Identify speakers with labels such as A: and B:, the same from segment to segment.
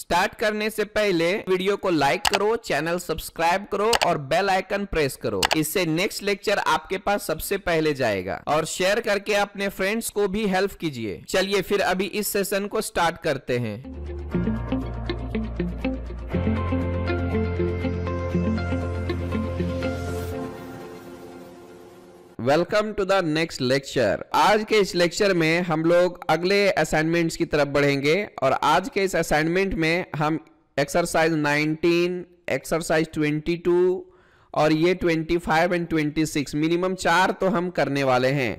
A: Start करने से पहले वीडियो को लाइक करो चैनल सब्सक्राइब करो और बेल आइकन प्रेस करो इससे नेक्स्ट लेक्चर आपके पास सबसे पहले जाएगा और शेयर करके अपने फ्रेंड्स को भी हेल्प कीजिए चलिए फिर अभी इस सेशन को स्टार्ट करते हैं welcome to the next lecture आज के इस लेक्चर में हम लोग अगले असाइनमेंट्स की तरफ बढ़ेंगे और आज के इस असाइनमेंट में हम एक्सरसाइज 19, एक्सरसाइज 22 और ये 25 एंड 26 मिनिमम चार तो हम करने वाले हैं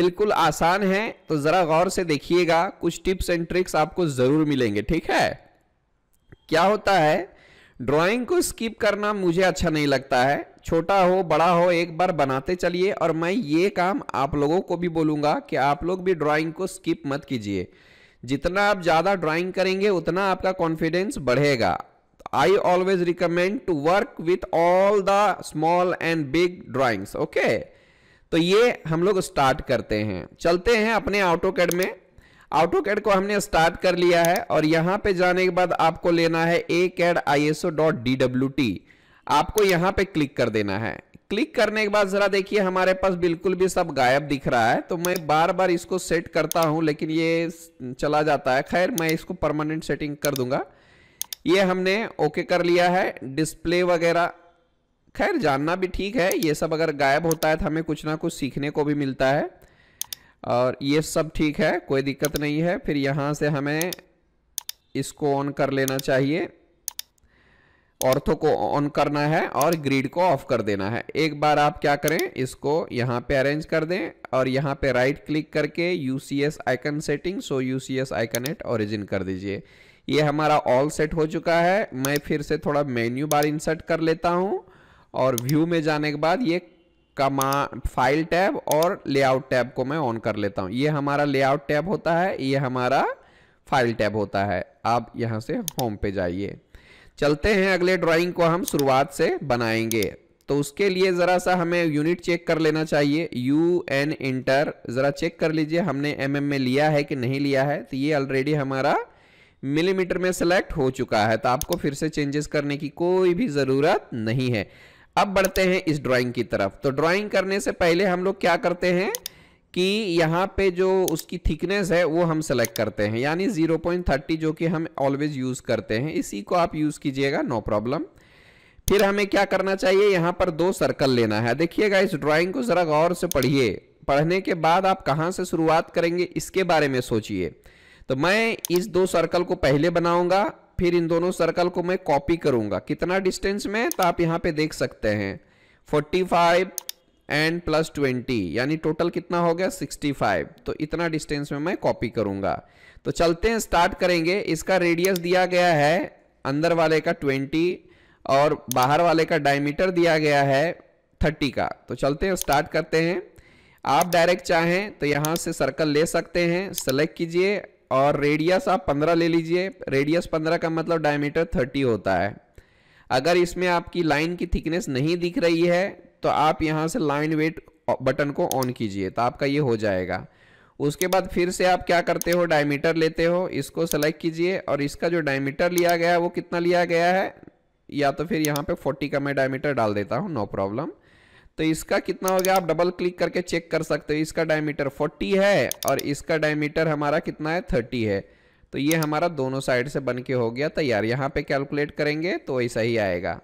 A: बिल्कुल आसान है तो ज़रा गौर से देखिएगा कुछ टिप्स एंड ट्रिक्स आपको ज़रूर मिलेंगे ठीक है क्या होता है ड्राइंग को स्किप करना मुझे अच्छा नहीं लगता है छोटा हो बड़ा हो एक बार बनाते चलिए और मैं ये काम आप लोगों को भी बोलूँगा कि आप लोग भी ड्राइंग को स्किप मत कीजिए जितना आप ज़्यादा ड्राइंग करेंगे उतना आपका कॉन्फिडेंस बढ़ेगा I always recommend to work with all the small and big drawings. Okay okay? तो ये हम लोग स्टार्ट करते हैं चलते हैं अपने कैड में कैड को हमने स्टार्ट कर लिया है और यहाँ पे जाने के बाद आपको लेना है acad I S O dot D W T आपको यहां पे क्लिक कर देना है क्लिक करने के बाद जरा देखिए हमारे पास बिल्कुल भी सब गायब दिख रहा है तो मैं बार बार इसको सेट करता हूं लेकिन ये चला जाता है खैर मैं इसको परमानेंट सेटिंग कर दूंगा ये हमने ओके कर लिया है डिस्प्ले वगैरह खैर जानना भी ठीक है ये सब अगर गायब होता है तो हमें कुछ ना कुछ सीखने को भी मिलता है और ये सब ठीक है कोई दिक्कत नहीं है फिर यहाँ से हमें इसको ऑन कर लेना चाहिए ऑर्थो को ऑन करना है और ग्रीड को ऑफ कर देना है एक बार आप क्या करें इसको यहाँ पे अरेंज कर दें और यहाँ पे राइट क्लिक करके U C S icon setting so U C S icon at origin कर दीजिए ये हमारा ऑल सेट हो चुका है मैं फिर से थोड़ा मेन्यू बार इंसर्ट कर लेता हूँ और व्यू में जाने के बाद ये कमा फाइल टैब और लेआउट टैब को मैं ऑन कर लेता हूँ ये हमारा लेआउट टैब होता है ये हमारा फाइल टैब होता है आप यहाँ से होम पे जाइए चलते हैं अगले ड्राइंग को हम शुरुआत से बनाएंगे तो उसके लिए ज़रा सा हमें यूनिट चेक कर लेना चाहिए यू एन इंटर ज़रा चेक कर लीजिए हमने एम mm में लिया है कि नहीं लिया है तो ये ऑलरेडी हमारा मिलीमीटर में सेलेक्ट हो चुका है तो आपको फिर से चेंजेस करने की कोई भी ज़रूरत नहीं है अब बढ़ते हैं इस ड्राइंग की तरफ तो ड्राइंग करने से पहले हम लोग क्या करते हैं कि यहाँ पे जो उसकी थिकनेस है वो हम सेलेक्ट करते हैं यानी 0.30 जो कि हम ऑलवेज यूज़ करते हैं इसी को आप यूज़ कीजिएगा नो प्रॉब्लम फिर हमें क्या करना चाहिए यहाँ पर दो सर्कल लेना है देखिएगा इस ड्राइंग को ज़रा गौर से पढ़िए पढ़ने के बाद आप कहाँ से शुरुआत करेंगे इसके बारे में सोचिए तो मैं इस दो सर्कल को पहले बनाऊंगा फिर इन दोनों सर्कल को मैं कॉपी करूंगा कितना डिस्टेंस में तो आप यहाँ पे देख सकते हैं 45 एंड प्लस ट्वेंटी यानी टोटल कितना हो गया सिक्सटी फाइव तो इतना डिस्टेंस में मैं कॉपी करूंगा तो चलते हैं स्टार्ट करेंगे इसका रेडियस दिया गया है अंदर वाले का ट्वेंटी और बाहर वाले का डायमीटर दिया गया है थर्टी का तो चलते हैं स्टार्ट करते हैं आप डायरेक्ट चाहें तो यहाँ से सर्कल ले सकते हैं सेलेक्ट कीजिए और रेडियस आप पंद्रह ले लीजिए रेडियस पंद्रह का मतलब डायमीटर थर्टी होता है अगर इसमें आपकी लाइन की थिकनेस नहीं दिख रही है तो आप यहाँ से लाइन वेट बटन को ऑन कीजिए तो आपका ये हो जाएगा उसके बाद फिर से आप क्या करते हो डायमीटर लेते हो इसको सेलेक्ट कीजिए और इसका जो डायमीटर लिया गया है वो कितना लिया गया है या तो फिर यहाँ पे 40 का मैं डायमीटर डाल देता हूँ नो प्रॉब्लम तो इसका कितना हो गया आप डबल क्लिक करके चेक कर सकते हो इसका डायमीटर 40 है और इसका डायमीटर हमारा कितना है 30 है तो ये हमारा दोनों साइड से बन के हो गया तैयार यहाँ पे कैलकुलेट करेंगे तो ऐसा ही आएगा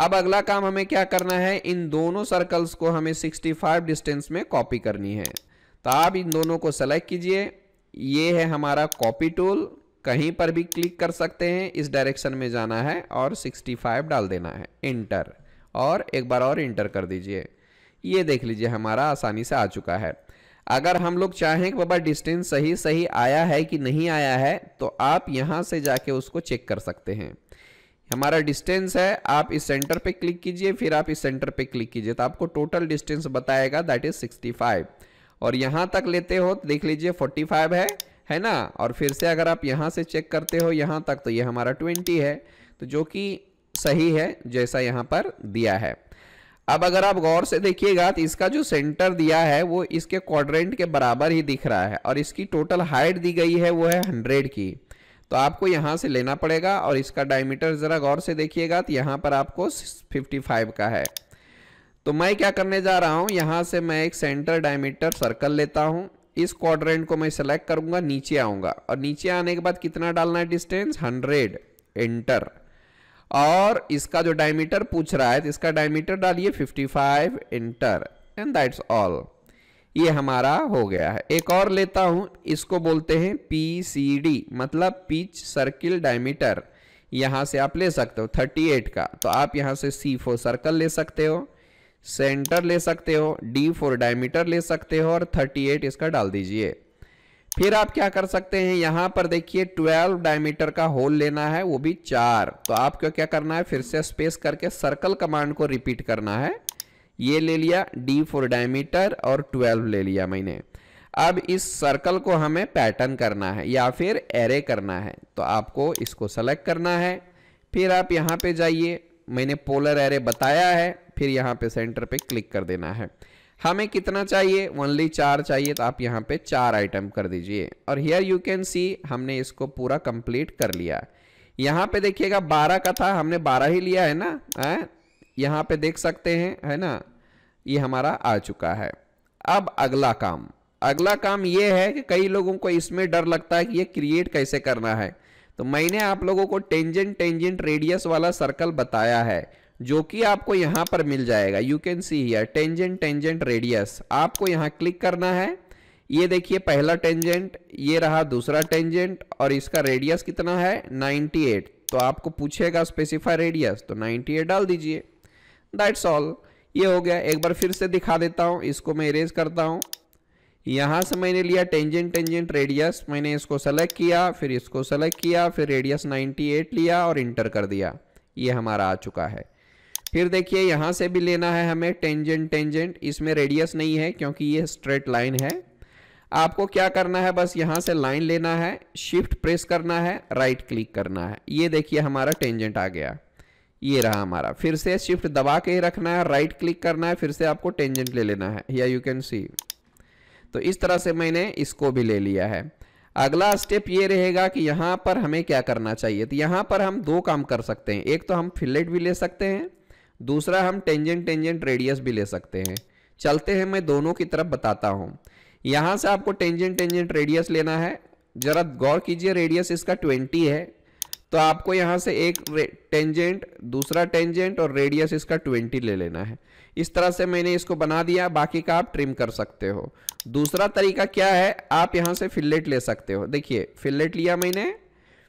A: अब अगला काम हमें क्या करना है इन दोनों सर्कल्स को हमें 65 डिस्टेंस में कॉपी करनी है तो आप इन दोनों को सेलेक्ट कीजिए ये है हमारा कॉपी टूल कहीं पर भी क्लिक कर सकते हैं इस डायरेक्शन में जाना है और 65 डाल देना है इंटर और एक बार और इंटर कर दीजिए ये देख लीजिए हमारा आसानी से आ चुका है अगर हम लोग चाहें कि बाबा डिस्टेंस सही सही आया है कि नहीं आया है तो आप यहाँ से जाके उसको चेक कर सकते हैं हमारा डिस्टेंस है आप इस सेंटर पे क्लिक कीजिए फिर आप इस सेंटर पे क्लिक कीजिए तो आपको टोटल डिस्टेंस बताएगा दैट इज 65 और यहाँ तक लेते हो तो देख लीजिए 45 है है ना और फिर से अगर आप यहाँ से चेक करते हो यहाँ तक तो ये हमारा 20 है तो जो कि सही है जैसा यहाँ पर दिया है अब अगर आप गौर से देखिएगा तो इसका जो सेंटर दिया है वो इसके क्वाड्रेंट के बराबर ही दिख रहा है और इसकी टोटल हाइट दी गई है वो है हंड्रेड की तो आपको यहाँ से लेना पड़ेगा और इसका डायमीटर ज़रा गौर से देखिएगा तो यहाँ पर आपको 55 का है तो मैं क्या करने जा रहा हूँ यहाँ से मैं एक सेंटर डायमीटर सर्कल लेता हूँ इस क्वाड्रेंट को मैं सेलेक्ट करूँगा नीचे आऊँगा और नीचे आने के बाद कितना डालना है डिस्टेंस हंड्रेड एंटर और इसका जो डायमीटर पूछ रहा है तो इसका डायमीटर डालिए 55 इंटर एंड दैट्स ऑल ये हमारा हो गया है एक और लेता हूँ इसको बोलते हैं पी सी डी मतलब पिच सर्किल डायमीटर यहाँ से आप ले सकते हो 38 का तो आप यहाँ से सी फोर सर्कल ले सकते हो सेंटर ले सकते हो डी फोर डायमीटर ले सकते हो और 38 इसका डाल दीजिए फिर आप क्या कर सकते हैं यहाँ पर देखिए 12 डायमीटर का होल लेना है वो भी चार तो आपको क्या करना है फिर से स्पेस करके सर्कल कमांड को रिपीट करना है ये ले लिया डी फोर डायमीटर और ट्वेल्व ले लिया मैंने अब इस सर्कल को हमें पैटर्न करना है या फिर एरे करना है तो आपको इसको सेलेक्ट करना है फिर आप यहाँ पे जाइए मैंने पोलर एरे बताया है फिर यहाँ पे सेंटर पे क्लिक कर देना है हमें कितना चाहिए ओनली चार चाहिए तो आप यहाँ पे चार आइटम कर दीजिए और हेयर यू कैन सी हमने इसको पूरा कंप्लीट कर लिया यहाँ पे देखिएगा बारह का था हमने बारह ही लिया है ना आ? यहाँ पे देख सकते हैं है ना ये हमारा आ चुका है अब अगला काम अगला काम ये है कि कई लोगों को इसमें डर लगता है कि ये क्रिएट कैसे करना है तो मैंने आप लोगों को टेंजेंट टेंजेंट रेडियस वाला सर्कल बताया है जो कि आपको यहाँ पर मिल जाएगा you can see here tangent tangent radius आपको यहाँ क्लिक करना है ये देखिए पहला टेंजेंट ये रहा दूसरा टेंजेंट और इसका रेडियस कितना है 98 तो आपको पूछेगा स्पेसिफाई रेडियस तो 98 डाल दीजिए दैट्स ऑल ये हो गया एक बार फिर से दिखा देता हूँ इसको मैं इरेज करता हूँ यहाँ से मैंने लिया टेंजेंट टेंजेंट रेडियस मैंने इसको सेलेक्ट किया फिर इसको सेलेक्ट किया फिर रेडियस 98 लिया और इंटर कर दिया ये हमारा आ चुका है फिर देखिए यहाँ से भी लेना है हमें टेंजेंट टेंजेंट इसमें रेडियस नहीं है क्योंकि ये स्ट्रेट लाइन है आपको क्या करना है बस यहाँ से लाइन लेना है शिफ्ट प्रेस करना है राइट क्लिक करना है ये देखिए हमारा टेंजेंट आ गया ये रहा हमारा फिर से शिफ्ट दबा के ही रखना है राइट क्लिक करना है फिर से आपको टेंजेंट ले लेना है या यू कैन सी तो इस तरह से मैंने इसको भी ले लिया है अगला स्टेप ये रहेगा कि यहाँ पर हमें क्या करना चाहिए तो यहाँ पर हम दो काम कर सकते हैं एक तो हम फिलेट भी ले सकते हैं दूसरा हम टेंजेंट टेंजेंट रेडियस भी ले सकते हैं चलते हैं मैं दोनों की तरफ बताता हूँ यहाँ से आपको टेंजेंट टेंजेंट रेडियस लेना है ज़रा गौर कीजिए रेडियस इसका ट्वेंटी है तो आपको यहां से एक टेंजेंट दूसरा टेंजेंट और रेडियस इसका 20 ले लेना है इस तरह से मैंने इसको बना दिया बाकी का आप ट्रिम कर सकते हो दूसरा तरीका क्या है आप यहाँ से फिलेट ले सकते हो देखिए फिलेट लिया मैंने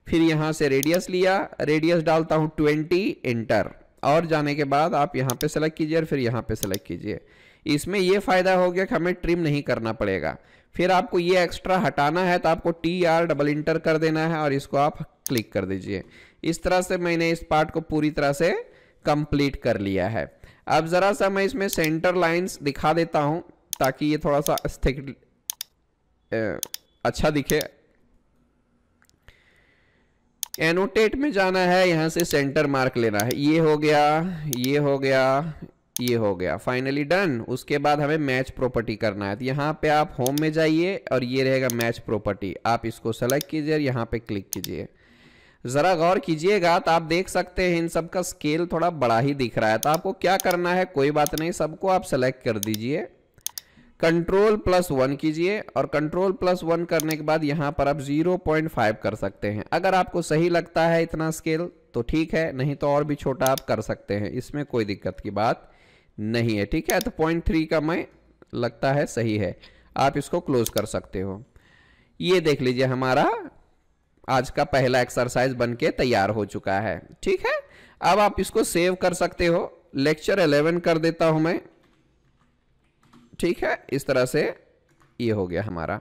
A: फिर यहाँ से रेडियस लिया रेडियस डालता हूं 20 एंटर और जाने के बाद आप यहाँ पे सेलेक्ट कीजिए और फिर यहाँ पे सेलेक्ट कीजिए इसमें ये फ़ायदा हो गया कि हमें ट्रिम नहीं करना पड़ेगा फिर आपको ये एक्स्ट्रा हटाना है तो आपको टी आर डबल इंटर कर देना है और इसको आप क्लिक कर दीजिए इस तरह से मैंने इस पार्ट को पूरी तरह से कंप्लीट कर लिया है अब ज़रा सा मैं इसमें सेंटर लाइंस दिखा देता हूँ ताकि ये थोड़ा सा अच्छा दिखे एनोटेट में जाना है यहाँ से सेंटर मार्क लेना है ये हो गया ये हो गया ये हो गया फाइनली डन उसके बाद हमें मैच प्रॉपर्टी करना है तो यहाँ पे आप होम में जाइए और ये रहेगा मैच प्रॉपर्टी आप इसको सेलेक्ट कीजिए और यहाँ पे क्लिक कीजिए ज़रा गौर कीजिएगा तो आप देख सकते हैं इन सब का स्केल थोड़ा बड़ा ही दिख रहा है तो आपको क्या करना है कोई बात नहीं सबको आप सेलेक्ट कर दीजिए कंट्रोल प्लस वन कीजिए और कंट्रोल प्लस वन करने के बाद यहाँ पर आप जीरो पॉइंट फाइव कर सकते हैं अगर आपको सही लगता है इतना स्केल तो ठीक है नहीं तो और भी छोटा आप कर सकते हैं इसमें कोई दिक्कत की बात नहीं है ठीक है तो पॉइंट थ्री का मैं लगता है सही है आप इसको क्लोज कर सकते हो ये देख लीजिए हमारा आज का पहला एक्सरसाइज बन के तैयार हो चुका है ठीक है अब आप इसको सेव कर सकते हो लेक्चर 11 कर देता हूं मैं ठीक है इस तरह से ये हो गया हमारा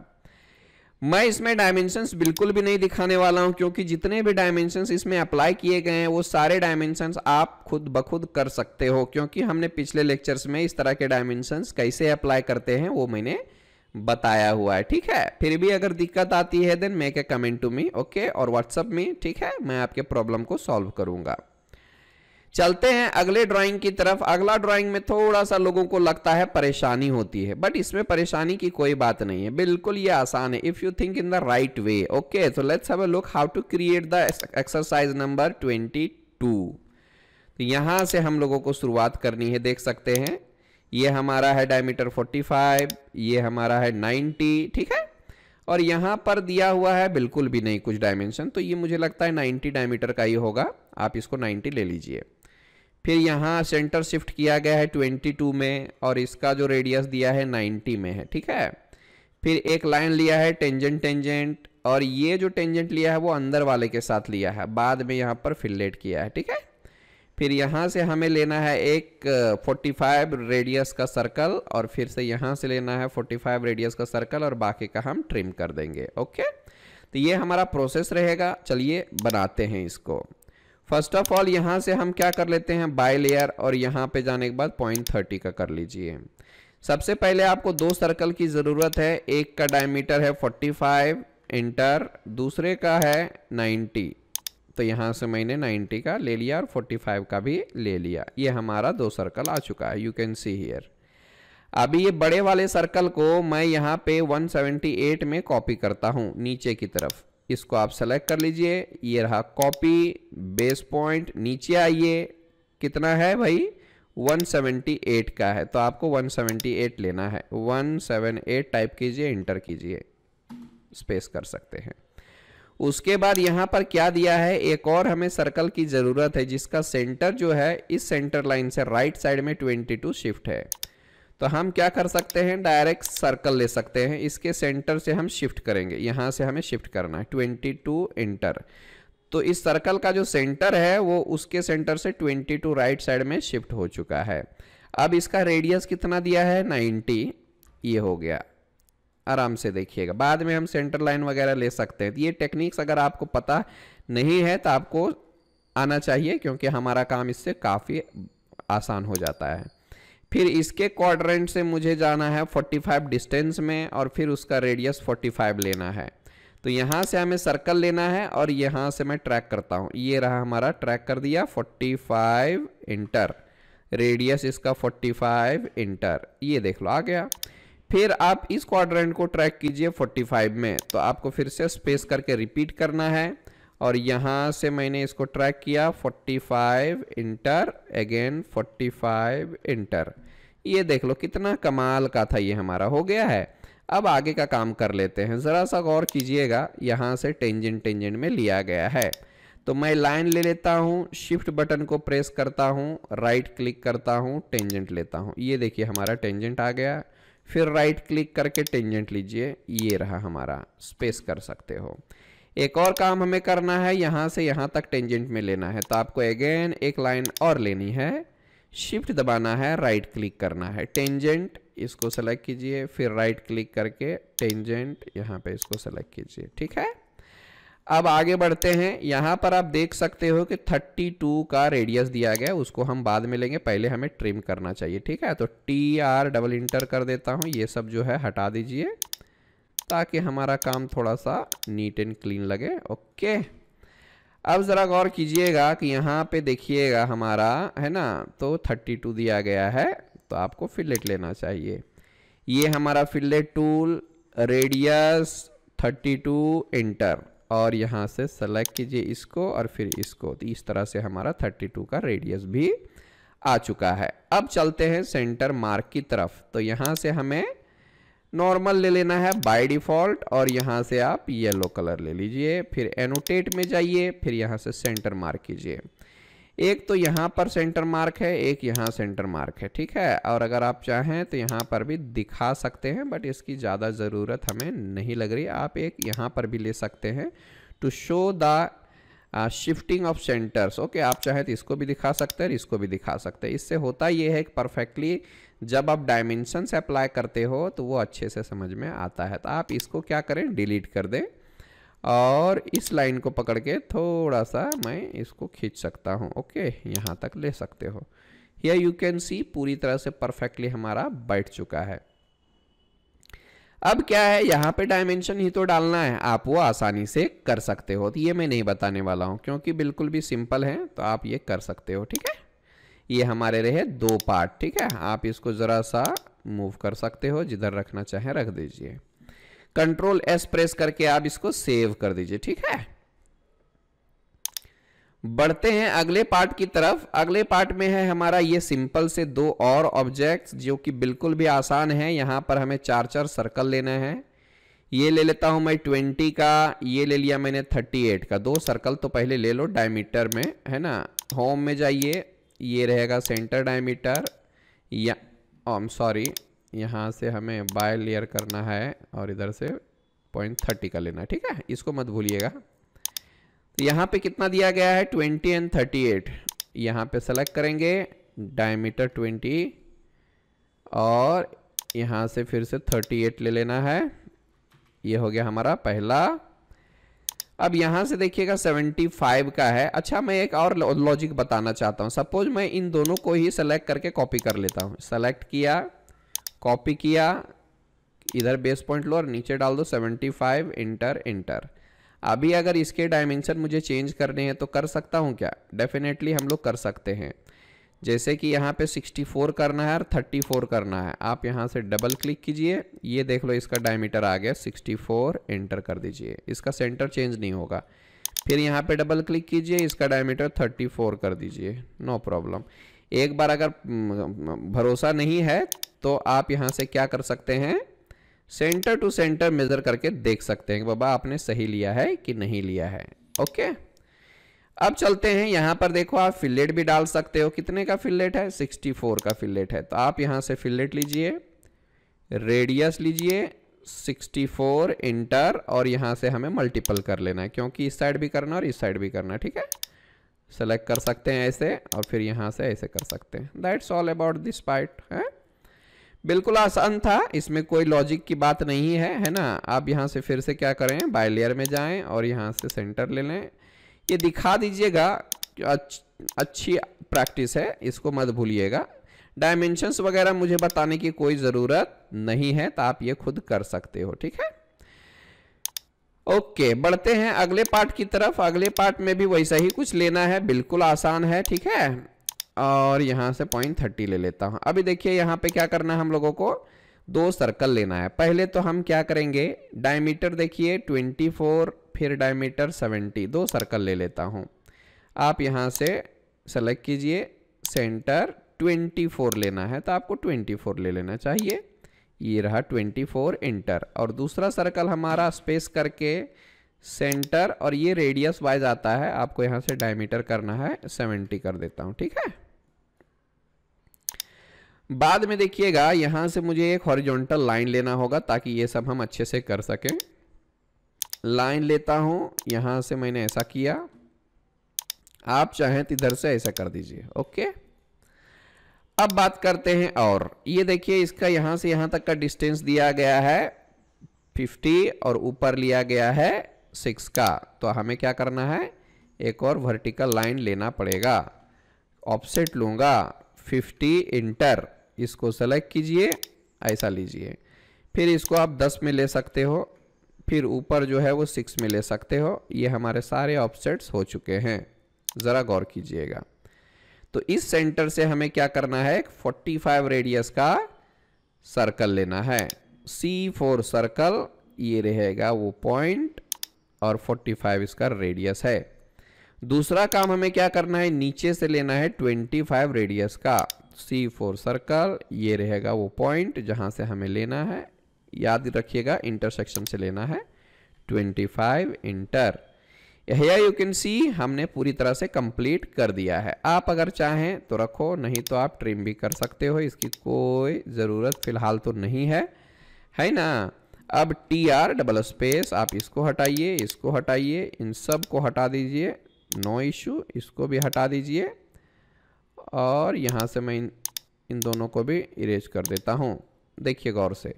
A: मैं इसमें डायमेंशंस बिल्कुल भी नहीं दिखाने वाला हूं क्योंकि जितने भी डायमेंशंस इसमें अप्लाई किए गए हैं वो सारे डायमेंशंस आप खुद बखुद कर सकते हो क्योंकि हमने पिछले लेक्चर्स में इस तरह के डायमेंशंस कैसे अप्लाई करते हैं वो मैंने बताया हुआ है ठीक है फिर भी अगर दिक्कत आती है then make a comment to me okay और व्हाट्सअप में ठीक है मैं आपके प्रॉब्लम को सॉल्व करूंगा चलते हैं अगले ड्राइंग की तरफ अगला ड्राइंग में थोड़ा सा लोगों को लगता है परेशानी होती है बट इसमें परेशानी की कोई बात नहीं है बिल्कुल ये आसान है if you think in the right way okay so let's have a look how to create the exercise number twenty two तो यहां से हम लोगों को शुरुआत करनी है देख सकते हैं ये हमारा है डायमीटर फाइव ये हमारा है नाइनटी ठीक है और यहां पर दिया हुआ है बिल्कुल भी नहीं कुछ डायमेंशन तो ये मुझे लगता है 90 डायमीटर का ही होगा आप इसको 90 ले लीजिए फिर यहाँ सेंटर शिफ्ट किया गया है 22 में और इसका जो रेडियस दिया है 90 में है ठीक है फिर एक लाइन लिया है टेंजेंट टेंजेंट और ये जो टेंजेंट लिया है वो अंदर वाले के साथ लिया है बाद में यहाँ पर फिलेट किया है ठीक है फिर यहाँ से हमें लेना है एक 45 रेडियस का सर्कल और फिर से यहाँ से लेना है 45 रेडियस का सर्कल और बाकी का हम ट्रिम कर देंगे ओके तो ये हमारा प्रोसेस रहेगा चलिए बनाते हैं इसको फर्स्ट ऑफ ऑल यहाँ से हम क्या कर लेते हैं बाय लेयर और यहाँ पे जाने के बाद पॉइंट थर्टी का कर लीजिए सबसे पहले आपको दो सर्कल की ज़रूरत है एक का डायमीटर है फोर्टी फाइव इंटर दूसरे का है नाइन्टी तो यहाँ से मैंने 90 का ले लिया और 45 का भी ले लिया ये हमारा दो सर्कल आ चुका है यू कैन सी हियर अभी ये बड़े वाले सर्कल को मैं यहाँ पे 178 में कॉपी करता हूँ नीचे की तरफ इसको आप सेलेक्ट कर लीजिए ये रहा कॉपी बेस पॉइंट नीचे आइए कितना है भाई 178 का है तो आपको 178 लेना है 178 टाइप कीजिए इंटर कीजिए स्पेस कर सकते हैं उसके बाद यहाँ पर क्या दिया है एक और हमें सर्कल की ज़रूरत है जिसका सेंटर जो है इस सेंटर लाइन से राइट साइड में 22 शिफ्ट है तो हम क्या कर सकते हैं डायरेक्ट सर्कल ले सकते हैं इसके सेंटर से हम शिफ्ट करेंगे यहाँ से हमें शिफ्ट करना है ट्वेंटी टू इंटर तो इस सर्कल का जो सेंटर है वो उसके सेंटर से ट्वेंटी टू राइट साइड में शिफ्ट हो चुका है अब इसका रेडियस कितना दिया है नाइन्टी ये हो गया आराम से देखिएगा बाद में हम सेंटर लाइन वगैरह ले सकते हैं ये टेक्निक्स अगर आपको पता नहीं है तो आपको आना चाहिए क्योंकि हमारा काम इससे काफ़ी आसान हो जाता है फिर इसके क्वाड्रेंट से मुझे जाना है 45 डिस्टेंस में और फिर उसका रेडियस 45 लेना है तो यहाँ से हमें सर्कल लेना है और यहाँ से मैं ट्रैक करता हूँ ये रहा हमारा ट्रैक कर दिया 45 इंटर रेडियस इसका 45 इंटर ये देख लो आ गया फिर आप इस क्वाड्रेंट को ट्रैक कीजिए 45 में तो आपको फिर से स्पेस करके रिपीट करना है और यहाँ से मैंने इसको ट्रैक किया 45 इंटर अगेन 45 इंटर ये देख लो कितना कमाल का था ये हमारा हो गया है अब आगे का काम कर लेते हैं ज़रा सा गौर कीजिएगा यहाँ से टेंजेंट टेंजेंट में लिया गया है तो मैं लाइन ले लेता हूँ शिफ्ट बटन को प्रेस करता हूँ राइट क्लिक करता हूँ टेंजेंट लेता हूँ ये देखिए हमारा टेंजेंट आ गया फिर राइट क्लिक करके टेंजेंट लीजिए ये रहा हमारा स्पेस कर सकते हो एक और काम हमें करना है यहाँ से यहाँ तक टेंजेंट में लेना है तो आपको अगेन एक लाइन और लेनी है शिफ्ट दबाना है राइट क्लिक करना है टेंजेंट इसको सेलेक्ट कीजिए फिर राइट क्लिक करके टेंजेंट यहाँ पे इसको सेलेक्ट कीजिए ठीक है अब आगे बढ़ते हैं यहाँ पर आप देख सकते हो कि 32 का रेडियस दिया गया उसको हम बाद में लेंगे पहले हमें ट्रिम करना चाहिए ठीक है तो टी आर डबल इंटर कर देता हूँ ये सब जो है हटा दीजिए ताकि हमारा काम थोड़ा सा नीट एंड क्लीन लगे ओके अब ज़रा गौर कीजिएगा कि यहाँ पे देखिएगा हमारा है ना तो 32 दिया गया है तो आपको फिलेट लेना चाहिए ये हमारा फिलेट टूल रेडियस 32 एंटर और यहाँ से सेलेक्ट कीजिए इसको और फिर इसको तो इस तरह से हमारा 32 का रेडियस भी आ चुका है अब चलते हैं सेंटर मार्क की तरफ तो यहाँ से हमें नॉर्मल ले लेना है बाय डिफ़ॉल्ट और यहाँ से आप येलो कलर ले लीजिए फिर एनोटेट में जाइए फिर यहाँ से सेंटर मार्क कीजिए एक तो यहाँ पर सेंटर मार्क है एक यहाँ सेंटर मार्क है ठीक है और अगर आप चाहें तो यहाँ पर भी दिखा सकते हैं बट इसकी ज़्यादा ज़रूरत हमें नहीं लग रही आप एक यहाँ पर भी ले सकते हैं to show the shifting of centres okay आप चाहें तो इसको भी दिखा सकते हैं इसको भी दिखा सकते हैं इससे होता ये है कि परफेक्टली जब आप डायमेंशन अप्लाई करते हो तो वो अच्छे से समझ में आता है तो आप इसको क्या करें डिलीट कर दें और इस लाइन को पकड़ के थोड़ा सा मैं इसको खींच सकता हूँ ओके यहाँ तक ले सकते हो या यू कैन सी पूरी तरह से परफेक्टली हमारा बैठ चुका है अब क्या है यहाँ पे डायमेंशन ही तो डालना है आप वो आसानी से कर सकते हो तो ये मैं नहीं बताने वाला हूँ क्योंकि बिल्कुल भी सिंपल है तो आप ये कर सकते हो ठीक है ये हमारे रहे दो पार्ट ठीक है आप इसको ज़रा सा मूव कर सकते हो जिधर रखना चाहे रख दीजिए कंट्रोल एस प्रेस करके आप इसको सेव कर दीजिए ठीक है बढ़ते हैं अगले पार्ट की तरफ अगले पार्ट में है हमारा ये सिंपल से दो और ऑब्जेक्ट्स जो कि बिल्कुल भी आसान है यहां पर हमें चार चार सर्कल लेना है ये ले लेता हूं मैं ट्वेंटी का ये ले लिया मैंने थर्टी एट का दो सर्कल तो पहले ले लो डायमीटर में है ना होम में जाइए ये रहेगा सेंटर डायमीटर या ओम um, सॉरी यहाँ से हमें बाय लेयर करना है और इधर से पॉइंट थर्टी का लेना है ठीक है इसको मत भूलिएगा तो यहाँ पे कितना दिया गया है ट्वेंटी एंड थर्टी एट यहाँ पर सेलेक्ट करेंगे डायमीटर ट्वेंटी और यहाँ से फिर से थर्टी एट ले लेना है ये हो गया हमारा पहला अब यहाँ से देखिएगा 75 का है अच्छा मैं एक और लॉजिक बताना चाहता हूँ सपोज मैं इन दोनों को ही सेलेक्ट करके कॉपी कर लेता हूँ सेलेक्ट किया कॉपी किया इधर बेस पॉइंट लो और नीचे डाल दो 75 इंटर इंटर अभी अगर इसके डायमेंशन मुझे चेंज करने हैं तो कर सकता हूँ क्या डेफिनेटली हम लोग कर सकते हैं जैसे कि यहाँ पे 64 करना है और 34 करना है आप यहाँ से डबल क्लिक कीजिए ये देख लो इसका डायमीटर आ गया 64 एंटर कर दीजिए इसका सेंटर चेंज नहीं होगा फिर यहाँ पे डबल क्लिक कीजिए इसका डायमीटर 34 कर दीजिए नो प्रॉब्लम एक बार अगर भरोसा नहीं है तो आप यहाँ से क्या कर सकते हैं सेंटर टू सेंटर मेज़र करके देख सकते हैं कि बाबा आपने सही लिया है कि नहीं लिया है ओके अब चलते हैं यहाँ पर देखो आप फिलेट भी डाल सकते हो कितने का फिलेट है 64 का फिलेट है तो आप यहाँ से फिलेट लीजिए रेडियस लीजिए 64 इंटर और यहाँ से हमें मल्टीपल कर लेना है क्योंकि इस साइड भी करना और इस साइड भी करना है ठीक है सेलेक्ट कर सकते हैं ऐसे और फिर यहाँ से ऐसे कर सकते हैं that's all about this part है बिल्कुल आसान था इसमें कोई लॉजिक की बात नहीं है है ना आप यहाँ से फिर से क्या करें बाय में जाएं और यहाँ से सेंटर ले लें ये दिखा दीजिएगा अच्छी प्रैक्टिस है इसको मत भूलिएगा डायमेंशंस वगैरह मुझे बताने की कोई ज़रूरत नहीं है तो आप ये खुद कर सकते हो ठीक है ओके okay, बढ़ते हैं अगले पार्ट की तरफ अगले पार्ट में भी वैसा ही कुछ लेना है बिल्कुल आसान है ठीक है और यहाँ से पॉइंट थर्टी ले लेता हूँ अभी देखिए यहाँ पे क्या करना है हम लोगों को दो सर्कल लेना है पहले तो हम क्या करेंगे डायमीटर देखिए ट्वेंटी फोर फिर डायमीटर 70 दो सर्कल ले लेता हूँ आप यहाँ से सेलेक्ट कीजिए सेंटर 24 लेना है तो आपको 24 ले लेना चाहिए ये रहा 24 इंटर और दूसरा सर्कल हमारा स्पेस करके सेंटर और ये रेडियस वाइज आता है आपको यहाँ से डायमीटर करना है 70 कर देता हूँ ठीक है बाद में देखिएगा यहाँ से मुझे एक हॉरिजॉन्टल लाइन लेना होगा ताकि ये सब हम अच्छे से कर सकें लाइन लेता हूँ यहाँ से मैंने ऐसा किया आप चाहें तो इधर से ऐसा कर दीजिए ओके अब बात करते हैं और ये देखिए इसका यहाँ से यहाँ तक का डिस्टेंस दिया गया है 50 और ऊपर लिया गया है 6 का तो हमें क्या करना है एक और वर्टिकल लाइन लेना पड़ेगा ऑफसेट लूँगा 50 इंटर इसको सेलेक्ट कीजिए ऐसा लीजिए फिर इसको आप 10 में ले सकते हो फिर ऊपर जो है वो सिक्स में ले सकते हो ये हमारे सारे ऑफसेट्स हो चुके हैं ज़रा गौर कीजिएगा तो इस सेंटर से हमें क्या करना है 45 रेडियस का सर्कल लेना है C4 सर्कल ये रहेगा वो पॉइंट और 45 इसका रेडियस है दूसरा काम हमें क्या करना है नीचे से लेना है 25 रेडियस का C4 सर्कल ये रहेगा वो पॉइंट जहाँ से हमें लेना है याद रखिएगा इंटरसेक्शन से लेना है 25 इंटर यू कैन सी हमने पूरी तरह से कंप्लीट कर दिया है आप अगर चाहें तो रखो नहीं तो आप ट्रिम भी कर सकते हो इसकी कोई ज़रूरत फ़िलहाल तो नहीं है है ना अब टी आर डबल स्पेस आप इसको हटाइए इसको हटाइए इन सब को हटा दीजिए नो इशू इसको भी हटा दीजिए और यहाँ से मैं इन इन दोनों को भी इरेज कर देता हूँ देखिए गौर से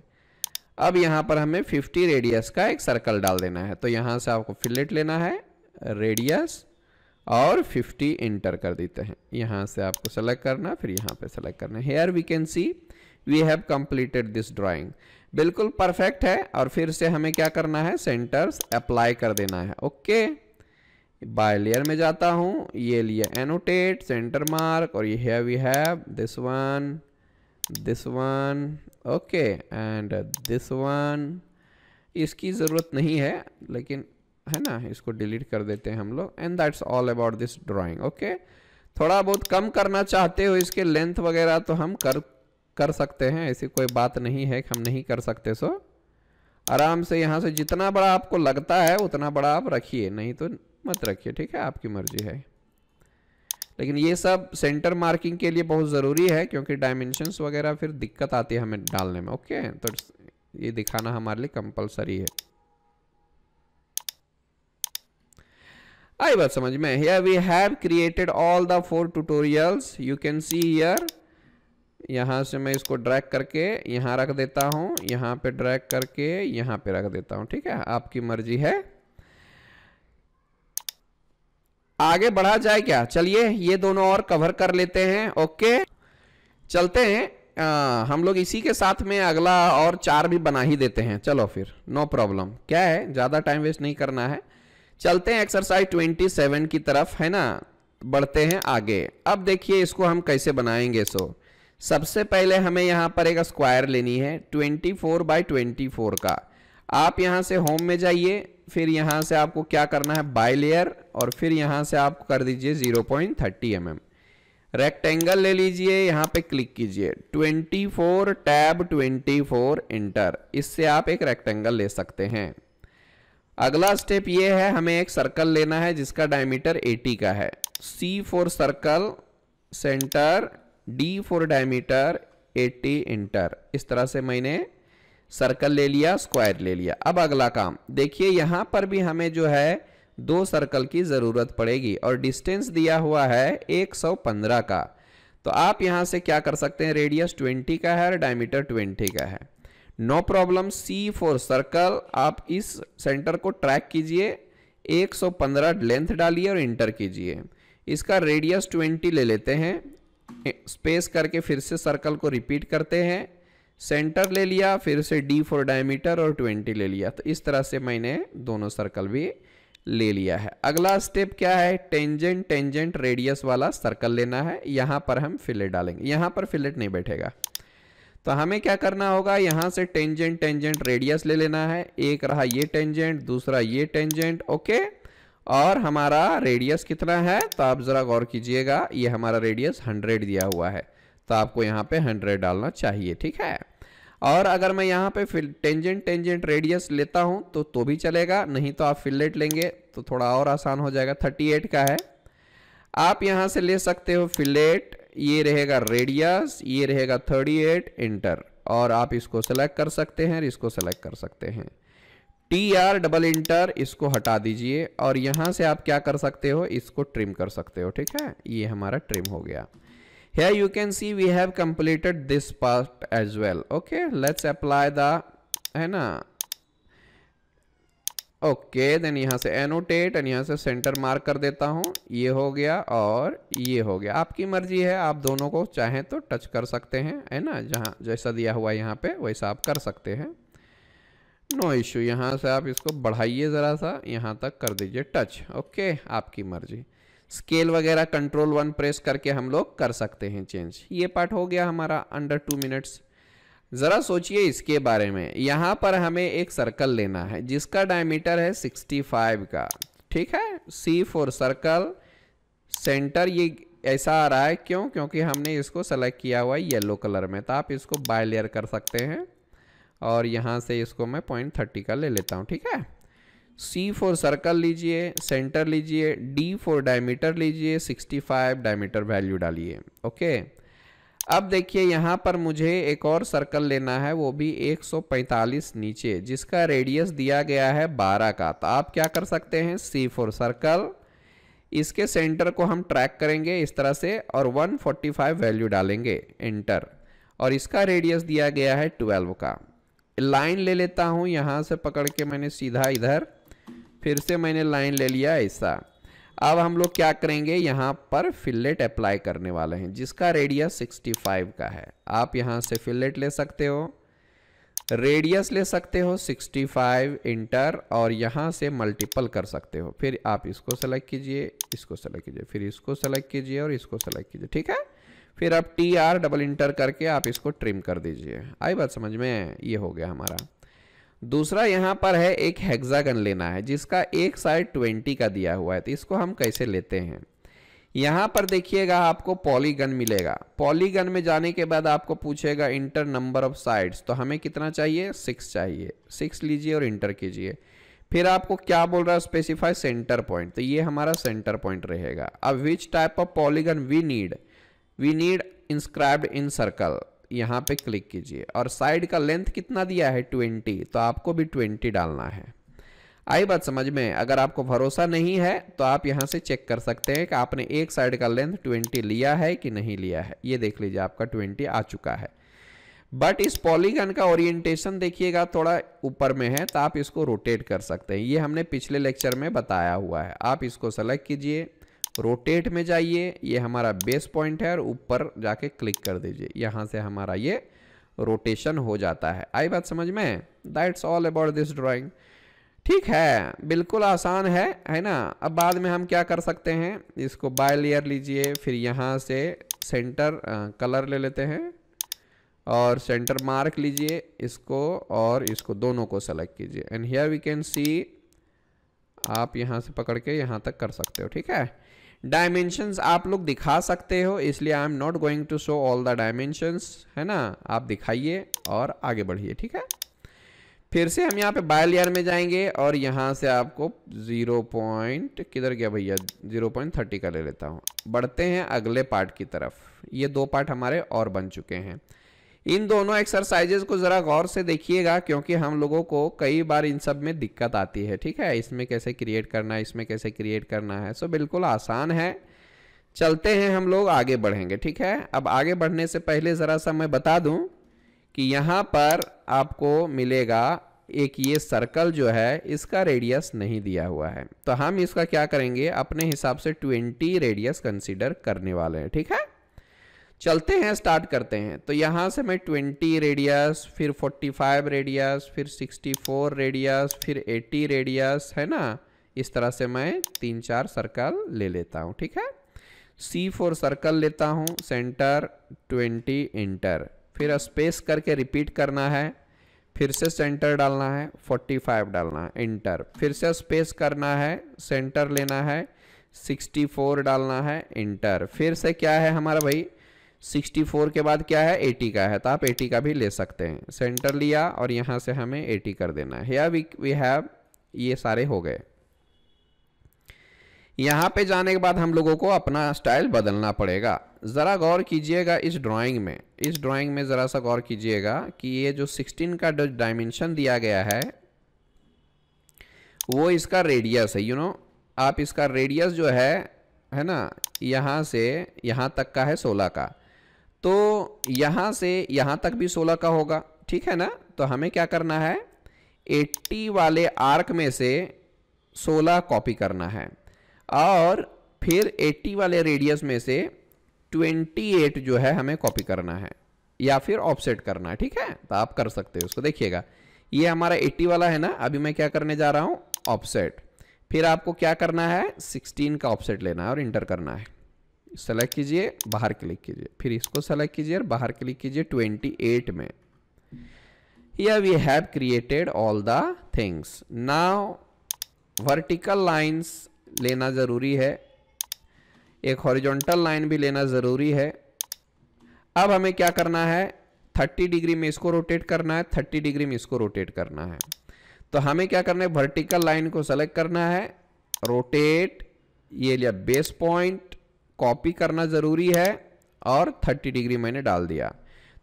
A: अब यहाँ पर हमें 50 रेडियस का एक सर्कल डाल देना है तो यहाँ से आपको फिलेट लेना है रेडियस और 50 इंटर कर देते हैं यहाँ से आपको सेलेक्ट करना फिर यहाँ पे सेलेक्ट करना here we can see we have completed this drawing बिल्कुल परफेक्ट है और फिर से हमें क्या करना है सेंटर्स अप्लाई कर देना है ओके बाय लेयर में जाता हूँ ये लिए एनोटेट सेंटर मार्क और ये here we have this one this one okay and this one इसकी ज़रूरत नहीं है लेकिन है ना इसको डिलीट कर देते हैं हम लोग and that's all about this drawing okay थोड़ा बहुत कम करना चाहते हो इसके लेंथ वगैरह तो हम कर कर सकते हैं ऐसी कोई बात नहीं है कि हम नहीं कर सकते सो आराम से यहाँ से जितना बड़ा आपको लगता है उतना बड़ा आप रखिए नहीं तो मत रखिए ठीक है आपकी मर्जी है लेकिन ये सब सेंटर मार्किंग के लिए बहुत ज़रूरी है क्योंकि डायमेंशंस वगैरह फिर दिक्कत आती है हमें डालने में ओके तो ये दिखाना हमारे लिए कंपलसरी है आई बात समझ में here we have created all the four tutorials you can see here यहाँ से मैं इसको ड्रैग करके यहाँ रख देता हूँ यहाँ पे ड्रैग करके यहाँ पे रख देता हूँ ठीक है आपकी मर्जी है आगे बढ़ा जाए क्या चलिए ये दोनों और कवर कर लेते हैं ओके चलते हैं आ, हम लोग इसी के साथ में अगला और चार भी बना ही देते हैं चलो फिर नो प्रॉब्लम क्या है ज़्यादा टाइम वेस्ट नहीं करना है चलते हैं एक्सरसाइज ट्वेंटी सेवन की तरफ है ना बढ़ते हैं आगे अब देखिए इसको हम कैसे बनाएंगे सो सबसे पहले हमें यहाँ पर एक स्क्वायर लेनी है twenty four by twenty four का आप यहाँ से होम में जाइए फिर यहाँ से आपको क्या करना है बाई लेयर और फिर यहाँ से आप कर दीजिए zero point thirty M M rectangle ले लीजिए यहाँ पे क्लिक कीजिए 24 टैब 24 इंटर इससे आप एक रेक्टेंगल ले सकते हैं अगला स्टेप ये है हमें एक सर्कल लेना है जिसका डायमीटर 80 का है C four circle centre D four diameter 80 enter इस तरह से मैंने सर्कल ले लिया स्क्वायर ले लिया अब अगला काम देखिए यहाँ पर भी हमें जो है दो सर्कल की ज़रूरत पड़ेगी और डिस्टेंस दिया हुआ है 115 का तो आप यहाँ से क्या कर सकते हैं रेडियस 20 का है और डायमीटर 20 का है no problem C for circle आप इस सेंटर को ट्रैक कीजिए 115 लेंथ डालिए और इंटर कीजिए इसका रेडियस 20 ले लेते हैं स्पेस करके फिर से सर्कल को रिपीट करते हैं सेंटर ले लिया फिर से डी फॉर डायमीटर और ट्वेंटी ले लिया तो इस तरह से मैंने दोनों सर्कल भी ले लिया है अगला स्टेप क्या है टेंजेंट टेंजेंट रेडियस वाला सर्कल लेना है यहाँ पर हम फिलेट डालेंगे यहाँ पर फिलेट नहीं बैठेगा तो हमें क्या करना होगा यहाँ से टेंजेंट टेंजेंट रेडियस ले लेना है एक रहा ये टेंजेंट दूसरा ये टेंजेंट ओके और हमारा रेडियस कितना है तो आप ज़रा गौर कीजिएगा ये हमारा रेडियस 100 दिया हुआ है तो आपको यहाँ पे हंड्रेड डालना चाहिए ठीक है और अगर मैं यहाँ पे फिल टेंजेंट टेंजेंट रेडियस लेता हूँ तो तो भी चलेगा नहीं तो आप फिलेट लेंगे तो थोड़ा और आसान हो जाएगा थर्टी एट का है आप यहाँ से ले सकते हो फिलेट ये रहेगा रेडियस ये रहेगा थर्टी एट इंटर और आप इसको सेलेक्ट कर सकते हैं और इसको सेलेक्ट कर सकते हैं टी आर डबल इंटर इसको हटा दीजिए और यहाँ से आप क्या कर सकते हो इसको ट्रिम कर सकते हो ठीक है ये हमारा ट्रिम हो गया here you can see we have completed this part as well okay let's apply the है na ओके देन यहाँ से एनोटेट एंड यहाँ से सेंटर मार्क कर देता हूँ ये हो गया और ये हो गया आपकी मर्जी है आप दोनों को चाहें तो टच कर सकते हैं है ना जहाँ जैसा दिया हुआ यहाँ पे वैसा आप कर सकते हैं नो इशू यहाँ से आप इसको बढ़ाइए ज़रा सा यहाँ तक कर दीजिए टच ओके आपकी मर्जी स्केल वगैरह कंट्रोल वन प्रेस करके हम लोग कर सकते हैं चेंज ये पार्ट हो गया हमारा अंडर टू मिनट्स ज़रा सोचिए इसके बारे में यहाँ पर हमें एक सर्कल लेना है जिसका डायमीटर है 65 का ठीक है सी फोर सर्कल सेंटर ये ऐसा आ रहा है क्यों क्योंकि हमने इसको सेलेक्ट किया हुआ है येलो कलर में तो आप इसको बाय लेयर कर सकते हैं और यहाँ से इसको मैं पॉइंट थर्टी का ले लेता हूँ ठीक है सी फॉर सर्कल लीजिए सेंटर लीजिए डी फॉर डायमीटर लीजिए 65 डायमीटर वैल्यू डालिए ओके अब देखिए यहाँ पर मुझे एक और सर्कल लेना है वो भी 145 नीचे जिसका रेडियस दिया गया है 12 का तो आप क्या कर सकते हैं सी फॉर सर्कल इसके सेंटर को हम ट्रैक करेंगे इस तरह से और 145 वैल्यू डालेंगे एंटर और इसका रेडियस दिया गया है 12 का लाइन ले लेता हूँ यहाँ से पकड़ के मैंने सीधा इधर फिर से मैंने लाइन ले लिया ऐसा अब हम लोग क्या करेंगे यहाँ पर फिलेट अप्लाई करने वाले हैं जिसका रेडियस 65 का है आप यहाँ से फिलेट ले सकते हो रेडियस ले सकते हो 65 इंटर और यहाँ से मल्टीपल कर सकते हो फिर आप इसको सेलेक्ट कीजिए इसको सेलेक्ट कीजिए फिर इसको सेलेक्ट कीजिए और इसको सेलेक्ट कीजिए ठीक है फिर आप टी आर डबल इंटर करके आप इसको ट्रिम कर दीजिए आई बात समझ में ये हो गया हमारा दूसरा यहाँ पर है एक हेक्सागन लेना है जिसका एक साइड ट्वेंटी का दिया हुआ है तो इसको हम कैसे लेते हैं यहाँ पर देखिएगा आपको पॉलीगन मिलेगा पॉलीगन में जाने के बाद आपको पूछेगा इंटर नंबर ऑफ साइड्स तो हमें कितना चाहिए सिक्स चाहिए सिक्स लीजिए और इंटर कीजिए फिर आपको क्या बोल रहा है स्पेसिफाई सेंटर पॉइंट तो ये हमारा सेंटर पॉइंट रहेगा अब which type of polygon we need we need inscribed in circle यहाँ पे क्लिक कीजिए और साइड का लेंथ कितना दिया है ट्वेंटी तो आपको भी ट्वेंटी डालना है आई बात समझ में अगर आपको भरोसा नहीं है तो आप यहाँ से चेक कर सकते हैं कि आपने एक साइड का लेंथ ट्वेंटी लिया है कि नहीं लिया है ये देख लीजिए आपका ट्वेंटी आ चुका है बट इस पॉलीगन का ओरिएंटेशन देखिएगा थोड़ा ऊपर में है तो आप इसको रोटेट कर सकते हैं ये हमने पिछले लेक्चर में बताया हुआ है आप इसको सेलेक्ट कीजिए रोटेट में जाइए ये हमारा बेस पॉइंट है और ऊपर जाके क्लिक कर दीजिए यहाँ से हमारा ये रोटेशन हो जाता है आई बात समझ में that's all about this drawing ठीक है बिल्कुल आसान है है ना अब बाद में हम क्या कर सकते हैं इसको बाय लेयर लीजिए फिर यहाँ से सेंटर कलर ले लेते हैं और सेंटर मार्क लीजिए इसको और इसको दोनों को सेलेक्ट कीजिए and here we can see आप यहाँ से पकड़ के यहाँ तक कर सकते हो ठीक है डायमेंशंस आप लोग दिखा सकते हो इसलिए I am not going to show all the dimensions है ना आप दिखाइए और आगे बढ़िए ठीक है फिर से हम यहाँ पे बायल लेयर में जाएंगे और यहाँ से आपको ज़ीरो पॉइंट किधर गया भैया ज़ीरो पॉइंट थर्टी का ले लेता हूँ बढ़ते हैं अगले पार्ट की तरफ ये दो पार्ट हमारे और बन चुके हैं इन दोनों एक्सरसाइजेस को ज़रा गौर से देखिएगा क्योंकि हम लोगों को कई बार इन सब में दिक्कत आती है ठीक है इसमें कैसे क्रिएट करना है इसमें कैसे क्रिएट करना है सो बिल्कुल आसान है चलते हैं हम लोग आगे बढ़ेंगे ठीक है अब आगे बढ़ने से पहले ज़रा सा मैं बता दूं कि यहाँ पर आपको मिलेगा एक ये सर्कल जो है इसका रेडियस नहीं दिया हुआ है तो हम इसका क्या करेंगे अपने हिसाब से 20 रेडियस कंसीडर करने वाले हैं ठीक है चलते हैं स्टार्ट करते हैं तो यहाँ से मैं ट्वेंटी रेडियस फिर फोर्टी फाइव रेडियस फिर सिक्सटी फोर रेडियस फिर एटी रेडियस है ना इस तरह से मैं तीन चार सर्कल ले लेता हूँ ठीक है सी फोर सर्कल लेता हूँ सेंटर ट्वेंटी इंटर फिर स्पेस करके रिपीट करना है फिर से सेंटर डालना है फोर्टी फाइव डालना है इंटर फिर से स्पेस करना है सेंटर लेना है सिक्सटी फोर डालना है इंटर फिर से क्या है हमारा भाई 64 के बाद क्या है 80 का है तो आप 80 का भी ले सकते हैं सेंटर लिया और यहाँ से हमें 80 कर देना है वी वी हैव ये सारे हो गए यहाँ पे जाने के बाद हम लोगों को अपना स्टाइल बदलना पड़ेगा ज़रा गौर कीजिएगा इस ड्राइंग में इस ड्राइंग में ज़रा सा गौर कीजिएगा कि ये जो 16 का डायमेंशन दिया गया है वो इसका रेडियस है यू you नो know, आप इसका रेडियस जो है है ना यहाँ से यहाँ तक का है सोलह का तो यहाँ से यहाँ तक भी 16 का होगा ठीक है ना तो हमें क्या करना है 80 वाले आर्क में से 16 कॉपी करना है और फिर 80 वाले रेडियस में से 28 जो है हमें कॉपी करना है या फिर ऑफसेट करना है ठीक है तो आप कर सकते हो उसको देखिएगा ये हमारा 80 वाला है ना अभी मैं क्या करने जा रहा हूँ ऑफसेट फिर आपको क्या करना है 16 का ऑफसेट लेना है और इंटर करना है सेलेक्ट कीजिए बाहर क्लिक कीजिए फिर इसको सेलेक्ट कीजिए और बाहर क्लिक कीजिए 28 में या we have created all the things now vertical lines लेना ज़रूरी है एक हॉरिजॉन्टल लाइन भी लेना ज़रूरी है अब हमें क्या करना है 30 डिग्री में इसको रोटेट करना है 30 डिग्री में इसको रोटेट करना है तो हमें क्या करना है वर्टिकल लाइन को सेलेक्ट करना है रोटेट ये लिया बेस पॉइंट कॉपी करना ज़रूरी है और 30 डिग्री मैंने डाल दिया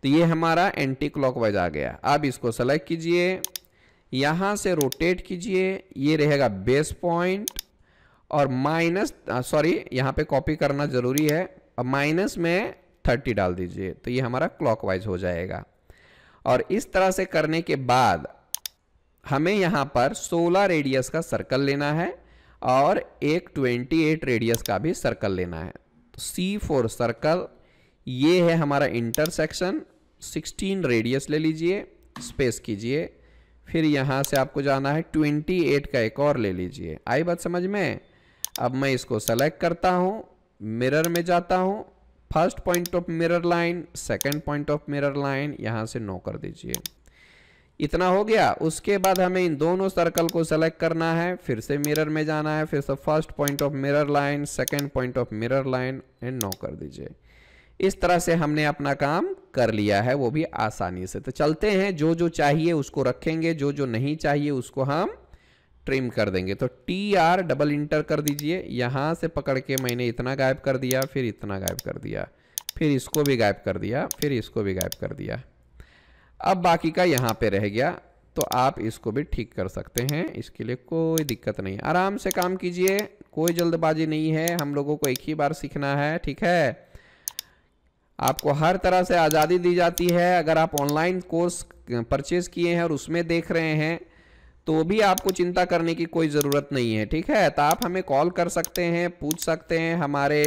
A: तो ये हमारा एंटी क्लॉकवाइज आ गया अब इसको सेलेक्ट कीजिए यहाँ से रोटेट कीजिए ये रहेगा बेस पॉइंट और माइनस सॉरी यहाँ पे कॉपी करना ज़रूरी है और माइनस में 30 डाल दीजिए तो ये हमारा क्लॉकवाइज हो जाएगा और इस तरह से करने के बाद हमें यहाँ पर 16 रेडियस का सर्कल लेना है और एक 28 रेडियस का भी सर्कल लेना है सी फोर सर्कल ये है हमारा इंटरसेक्शन 16 रेडियस ले लीजिए स्पेस कीजिए फिर यहाँ से आपको जाना है 28 का एक और ले लीजिए आई बात समझ में अब मैं इसको सेलेक्ट करता हूँ मिरर में जाता हूँ first point of mirror line second point of mirror line यहाँ से नो कर दीजिए इतना हो गया उसके बाद हमें इन दोनों सर्कल को सेलेक्ट करना है फिर से मिरर में जाना है फिर से first point of mirror line second point of mirror line and no कर दीजिए इस तरह से हमने अपना काम कर लिया है वो भी आसानी से तो चलते हैं जो जो चाहिए उसको रखेंगे जो जो नहीं चाहिए उसको हम ट्रिम कर देंगे तो टी आर डबल इंटर कर दीजिए यहाँ से पकड़ के मैंने इतना गायब कर दिया फिर इतना गायब कर दिया फिर इसको भी गायब कर दिया फिर इसको भी गायब कर दिया अब बाकी का यहाँ पे रह गया तो आप इसको भी ठीक कर सकते हैं इसके लिए कोई दिक्कत नहीं आराम से काम कीजिए कोई जल्दबाजी नहीं है हम लोगों को एक ही बार सीखना है ठीक है आपको हर तरह से आज़ादी दी जाती है अगर आप ऑनलाइन कोर्स परचेज़ किए हैं और उसमें देख रहे हैं तो भी आपको चिंता करने की कोई ज़रूरत नहीं है ठीक है तो आप हमें कॉल कर सकते हैं पूछ सकते हैं हमारे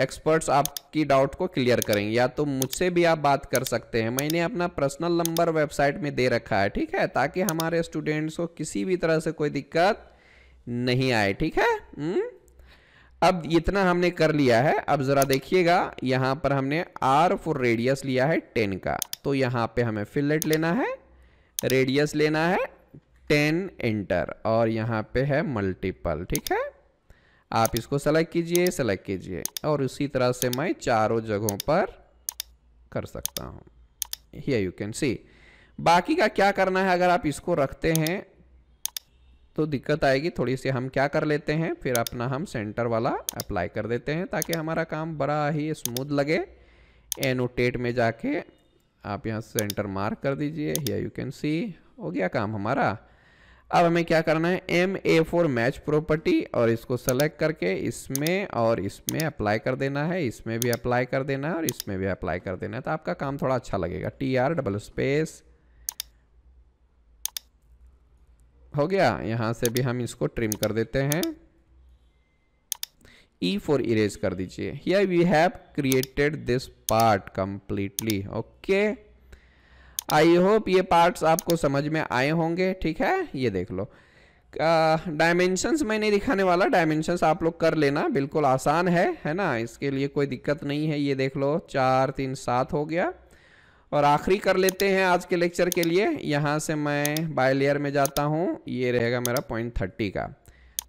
A: एक्सपर्ट्स आपकी डाउट को क्लियर करेंगे या तो मुझसे भी आप बात कर सकते हैं मैंने अपना पर्सनल नंबर वेबसाइट में दे रखा है ठीक है ताकि हमारे स्टूडेंट्स को किसी भी तरह से कोई दिक्कत नहीं आए ठीक है हुँ? हम्म? अब इतना हमने कर लिया है अब ज़रा देखिएगा यहाँ पर हमने आर फोर रेडियस लिया है टेन का तो यहाँ पर हमें फिलेट लेना है रेडियस लेना है टेन एंटर और यहाँ पर है मल्टीपल ठीक है आप इसको सेलेक्ट कीजिए सेलेक्ट कीजिए और उसी तरह से मैं चारों जगहों पर कर सकता हूँ हियर यू कैन सी बाकी का क्या करना है अगर आप इसको रखते हैं तो दिक्कत आएगी थोड़ी सी हम क्या कर लेते हैं फिर अपना हम सेंटर वाला अप्लाई कर देते हैं ताकि हमारा काम बड़ा ही स्मूथ लगे एनोटेट में जाके आप यहाँ सेंटर मार्क कर दीजिए हियर यू कैन सी हो गया काम हमारा अब हमें क्या करना है M A for match property और इसको सेलेक्ट करके इसमें और इसमें अप्लाई कर देना है इसमें भी अप्लाई कर देना है और इसमें भी अप्लाई कर देना है तो आपका काम थोड़ा अच्छा लगेगा टी आर डबल स्पेस हो गया यहां से भी हम इसको ट्रिम कर देते हैं ई फोर इरेज कर दीजिए here we have created this part completely okay I hope ये पार्ट्स आपको समझ में आए होंगे ठीक है ये देख लो डायमेंशंस मैं नहीं दिखाने वाला डायमेंशंस आप लोग कर लेना बिल्कुल आसान है है ना इसके लिए कोई दिक्कत नहीं है ये देख लो चार तीन सात हो गया और आखिरी कर लेते हैं आज के लेक्चर के लिए यहाँ से मैं बाय लेयर में जाता हूँ ये रहेगा मेरा पॉइंट थर्टी का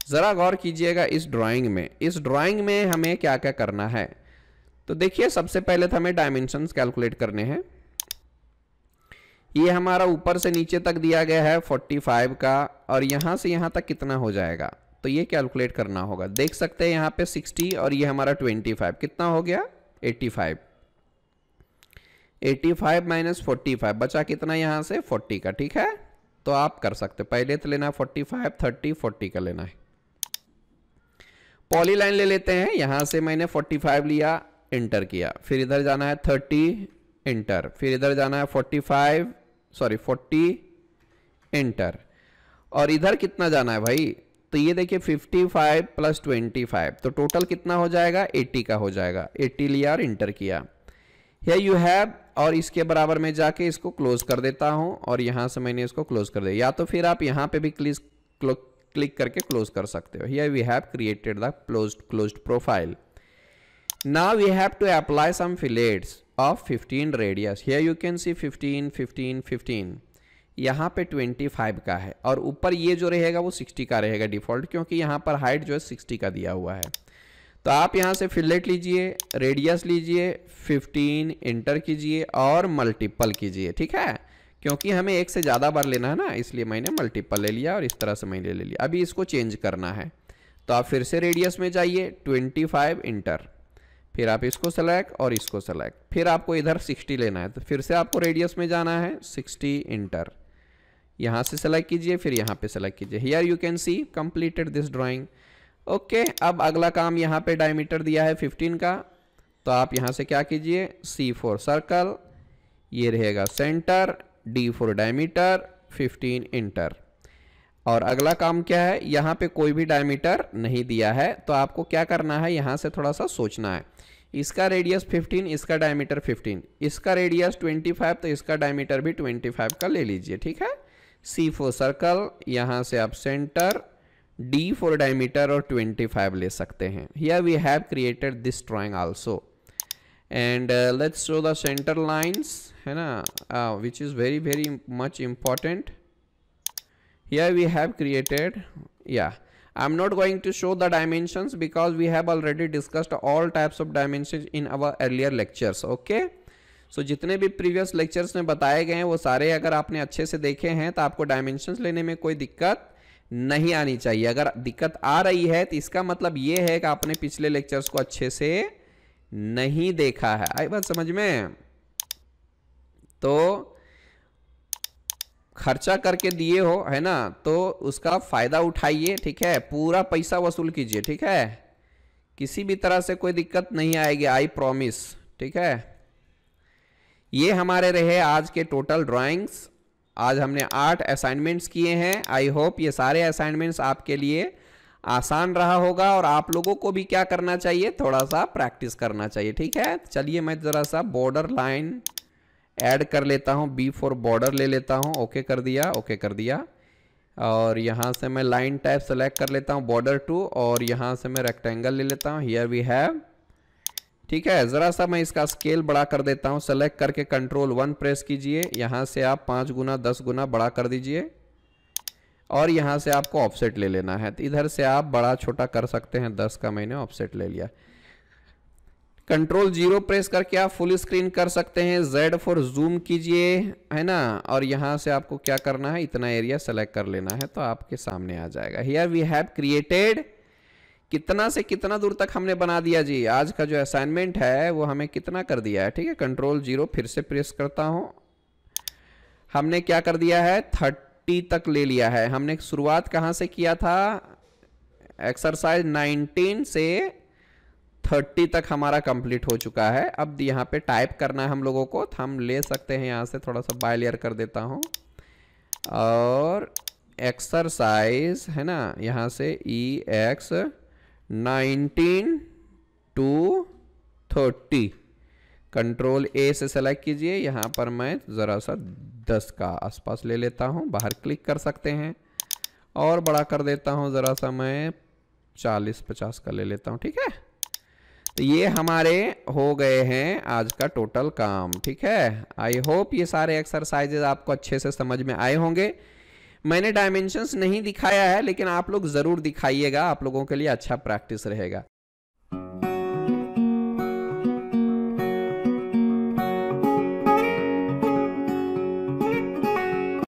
A: ज़रा गौर कीजिएगा इस ड्राइंग में इस ड्राइंग में हमें क्या क्या करना है तो देखिए सबसे पहले तो हमें डायमेंशंस कैलकुलेट करने हैं ये हमारा ऊपर से नीचे तक दिया गया है 45 का और यहाँ से यहाँ तक कितना हो जाएगा तो ये कैलकुलेट करना होगा देख सकते हैं यहाँ पे 60 और ये हमारा 25 कितना हो गया 85 85 माइनस फोर्टी बचा कितना यहाँ से 40 का ठीक है तो आप कर सकते पहले तो लेना 45 30 40 का लेना है पॉली लाइन ले लेते हैं यहाँ से मैंने 45 लिया इंटर किया फिर इधर जाना है 30 इंटर फिर इधर जाना है 45 सॉरी फोर्टी एंटर और इधर कितना जाना है भाई तो ये देखिए 55 प्लस ट्वेंटी तो टोटल कितना हो जाएगा 80 का हो जाएगा 80 लिया और इंटर किया हे यू हैव और इसके बराबर में जाके इसको क्लोज कर देता हूं और यहां से मैंने इसको क्लोज कर दिया या तो फिर आप यहां पे भी क्लिक क्लिक करके क्लोज कर सकते हो hey we have created the close close profile now we have to apply some fillets of 15 radius here you can see 15 15 15 यहाँ पे 25 का है और ऊपर ये जो रहेगा वो 60 का रहेगा डिफ़ॉल्ट क्योंकि यहाँ पर हाइट जो है 60 का दिया हुआ है तो आप यहाँ से फिलेट लीजिए रेडियस लीजिए 15 इंटर कीजिए और मल्टीपल कीजिए ठीक है क्योंकि हमें एक से ज़्यादा बार लेना है ना इसलिए मैंने मल्टीपल ले लिया और इस तरह से मैंने ले लिया अभी इसको चेंज करना है तो आप फिर से रेडियस में जाइए ट्वेंटी इंटर फिर आप इसको सेलेक्ट और इसको सेलेक्ट फिर आपको इधर 60 लेना है तो फिर से आपको रेडियस में जाना है 60 इंटर यहाँ से सेलेक्ट कीजिए फिर यहाँ पे सेलेक्ट कीजिए here you can see completed this drawing okay अब अगला काम यहाँ पे डायमीटर दिया है 15 का तो आप यहाँ से क्या कीजिए सी फोर सर्कल ये रहेगा centre D four diameter fifteen enter और अगला काम क्या है यहाँ पे कोई भी डायमीटर नहीं दिया है तो आपको क्या करना है यहाँ से थोड़ा सा सोचना है इसका रेडियस 15 इसका डायमीटर 15 इसका रेडियस 25 तो इसका डायमीटर भी 25 का ले लीजिए ठीक है सी फोर सर्कल यहाँ से आप सेंटर डी फोर डायमीटर और 25 ले सकते हैं here we have created this drawing also and let's show the centre lines है ना which is very very much important here we have created या I'm not going to show the dimensions because we have already discussed all types of dimensions in our earlier lectures. Okay. So so, जितने भी previous lectures में बताए गए हैं वो सारे अगर आपने अच्छे से देखे हैं तो आपको डायमेंशंस लेने में कोई दिक्कत नहीं आनी चाहिए अगर दिक्कत आ रही है तो इसका मतलब ये है कि आपने पिछले लेक्चर्स को अच्छे से नहीं देखा है आई बात समझ में तो खर्चा करके दिए हो है ना तो उसका फ़ायदा उठाइए ठीक है पूरा पैसा वसूल कीजिए ठीक है किसी भी तरह से कोई दिक्कत नहीं आएगी आई प्रॉमिस ठीक है ये हमारे रहे आज के टोटल ड्राइंग्स आज हमने आठ असाइनमेंट्स किए हैं आई होप ये सारे असाइनमेंट्स आपके लिए आसान रहा होगा और आप लोगों को भी क्या करना चाहिए थोड़ा सा प्रैक्टिस करना चाहिए ठीक है चलिए मैं ज़रा सा बॉर्डर लाइन ऐड कर लेता हूँ बी फोर बॉर्डर ले लेता हूँ ओके कर दिया ओके कर दिया और यहाँ से मैं लाइन टाइप सेलेक्ट कर लेता हूँ बॉर्डर टू और यहाँ से मैं रेक्टेंगल ले लेता हूँ हियर वी हैव ठीक है ज़रा सा मैं इसका स्केल बड़ा कर देता हूँ सेलेक्ट करके कंट्रोल वन प्रेस कीजिए यहाँ से आप पाँच गुना दस गुना बड़ा कर दीजिए और यहाँ से आपको ऑफसेट ले लेना है तो इधर से आप बड़ा छोटा कर सकते हैं दस का मैंने ऑफसेट ले लिया कंट्रोल जीरो प्रेस करके आप फुल स्क्रीन कर सकते हैं जेड फॉर जूम कीजिए है ना और यहाँ से आपको क्या करना है इतना एरिया सेलेक्ट कर लेना है तो आपके सामने आ जाएगा हियर वी हैव क्रिएटेड कितना से कितना दूर तक हमने बना दिया जी आज का जो असाइनमेंट है वो हमें कितना कर दिया है ठीक है कंट्रोल जीरो फिर से प्रेस करता हूँ हमने क्या कर दिया है थर्टी तक ले लिया है हमने शुरुआत कहाँ से किया था एक्सरसाइज नाइनटीन से थर्टी तक हमारा कंप्लीट हो चुका है अब यहाँ पे टाइप करना है हम लोगों को तो हम ले सकते हैं यहाँ से थोड़ा सा बायर कर देता हूँ और एक्सरसाइज है ना यहाँ से E e X nineteen two thirty control A से सेलेक्ट कीजिए यहाँ पर मैं ज़रा सा दस का आसपास ले लेता हूँ बाहर क्लिक कर सकते हैं और बड़ा कर देता हूँ ज़रा सा मैं चालीस पचास का ले लेता हूँ ठीक है तो ये हमारे हो गए हैं आज का टोटल काम ठीक है आई होप ये सारे एक्सरसाइजेज आपको अच्छे से समझ में आए होंगे मैंने डायमेंशंस नहीं दिखाया है लेकिन आप लोग ज़रूर दिखाइएगा आप लोगों के लिए अच्छा प्रैक्टिस रहेगा